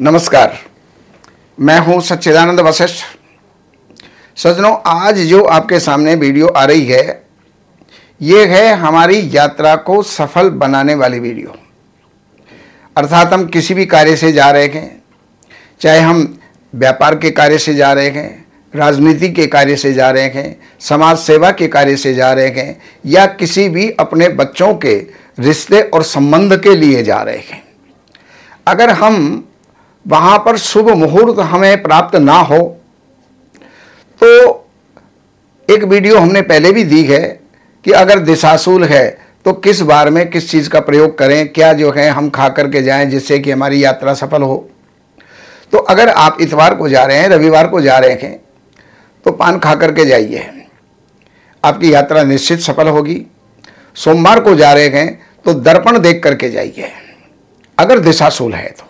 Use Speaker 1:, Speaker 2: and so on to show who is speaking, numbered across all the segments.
Speaker 1: नमस्कार मैं हूं सच्चिदानंद वशिष्ठ सजनों आज जो आपके सामने वीडियो आ रही है ये है हमारी यात्रा को सफल बनाने वाली वीडियो अर्थात हम किसी भी कार्य से जा रहे हैं चाहे हम व्यापार के कार्य से जा रहे हैं राजनीति के कार्य से जा रहे हैं समाज सेवा के कार्य से जा रहे हैं या किसी भी अपने बच्चों के रिश्ते और संबंध के लिए जा रहे हैं अगर हम वहाँ पर शुभ मुहूर्त हमें प्राप्त ना हो तो एक वीडियो हमने पहले भी दी है कि अगर दिशाशूल है तो किस बार में किस चीज़ का प्रयोग करें क्या जो है हम खा करके जाएं जिससे कि हमारी यात्रा सफल हो तो अगर आप इतवार को जा रहे हैं रविवार को जा रहे हैं तो पान खा करके जाइए आपकी यात्रा निश्चित सफल होगी सोमवार को जा रहे हैं तो दर्पण देख करके जाइए अगर दिशाशूल है तो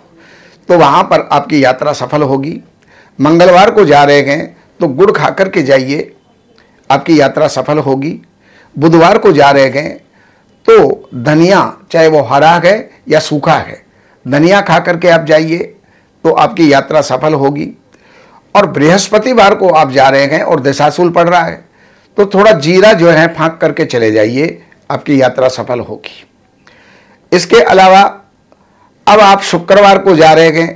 Speaker 1: तो वहाँ पर आपकी यात्रा सफल होगी मंगलवार को जा रहे हैं तो गुड़ खा कर के जाइए आपकी यात्रा सफल होगी बुधवार को जा रहे हैं तो धनिया चाहे वो हरा है या सूखा है धनिया खा करके आप जाइए तो आपकी यात्रा सफल होगी और बृहस्पतिवार को आप जा रहे हैं और दशासूल पड़ रहा है तो थोड़ा जीरा जो है फाँक करके चले जाइए आपकी यात्रा सफल होगी इसके अलावा अब आप शुक्रवार को जा रहे हैं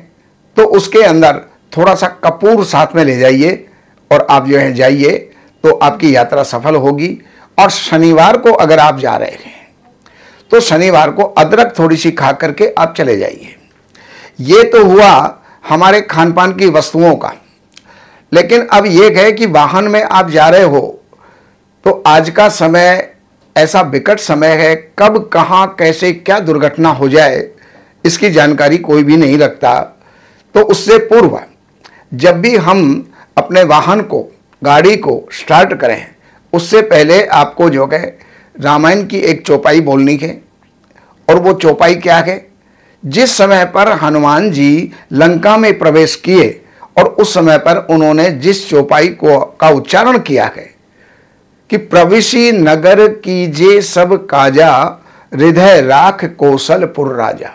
Speaker 1: तो उसके अंदर थोड़ा सा कपूर साथ में ले जाइए और आप जो है जाइए तो आपकी यात्रा सफल होगी और शनिवार को अगर आप जा रहे हैं तो शनिवार को अदरक थोड़ी सी खा करके आप चले जाइए ये तो हुआ हमारे खान पान की वस्तुओं का लेकिन अब ये कहे कि वाहन में आप जा रहे हो तो आज का समय ऐसा विकट समय है कब कहाँ कैसे क्या दुर्घटना हो जाए इसकी जानकारी कोई भी नहीं रखता तो उससे पूर्व जब भी हम अपने वाहन को गाड़ी को स्टार्ट करें उससे पहले आपको जो है रामायण की एक चौपाई बोलनी है और वो चौपाई क्या है जिस समय पर हनुमान जी लंका में प्रवेश किए और उस समय पर उन्होंने जिस चौपाई को का उच्चारण किया है कि प्रविशि नगर कीजे सब काजा हृदय राख कौशलपुर राजा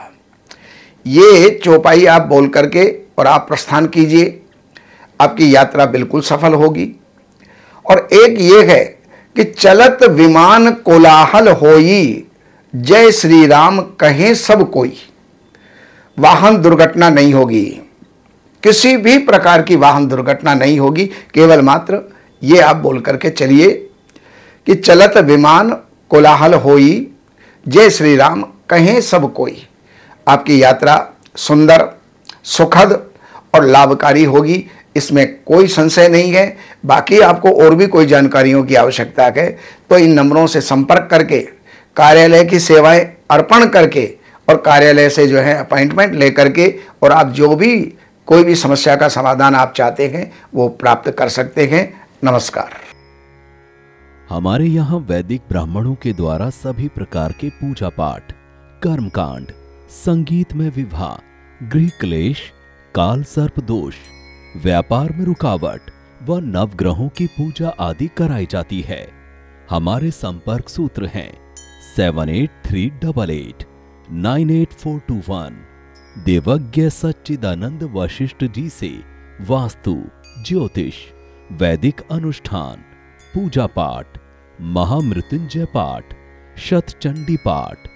Speaker 1: ये चौपाई आप बोल करके और आप प्रस्थान कीजिए आपकी यात्रा बिल्कुल सफल होगी और एक ये है कि चलत विमान कोलाहल होई जय श्री राम कहें सब कोई वाहन दुर्घटना नहीं होगी किसी भी प्रकार की वाहन दुर्घटना नहीं होगी केवल मात्र ये आप बोल करके चलिए कि चलत विमान कोलाहल होई जय श्री राम कहें सब कोई आपकी यात्रा सुंदर सुखद और लाभकारी होगी इसमें कोई संशय नहीं है बाकी आपको और भी कोई जानकारियों की आवश्यकता है तो इन नंबरों से संपर्क करके कार्यालय की सेवाएं अर्पण करके और कार्यालय से जो है अपॉइंटमेंट लेकर के और आप जो भी कोई भी समस्या का समाधान आप चाहते हैं वो प्राप्त कर सकते हैं नमस्कार
Speaker 2: हमारे यहाँ वैदिक ब्राह्मणों के द्वारा सभी प्रकार के पूजा पाठ कांड संगीत में विवाह गृह क्लेश काल सर्प दोष व्यापार में रुकावट व नवग्रहों की पूजा आदि कराई जाती है हमारे संपर्क सूत्र हैं seven eight three double eight nine eight four two one देवज्ञ सच्चिदानंद वशिष्ठ जी से वास्तु ज्योतिष वैदिक अनुष्ठान पूजा पाठ महामृत्युंजय पाठ शतचंडी पाठ